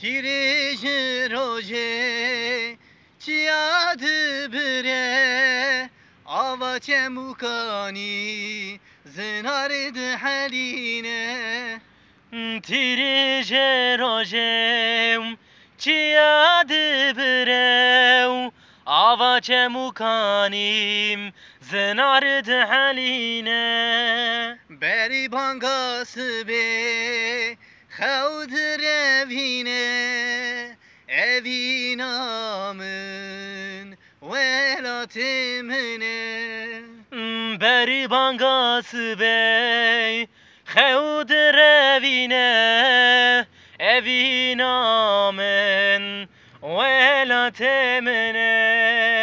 Kirişi roje Çiyadı bire Ava çemukani Zinarı haline Tirije roje Çiyadı bire Ava çemukanim Zinarı haline Beri bangası be خود را بینه، عینا من، و منه. بری بانگاس بی، خود روینه بینه، عینا من، و منه.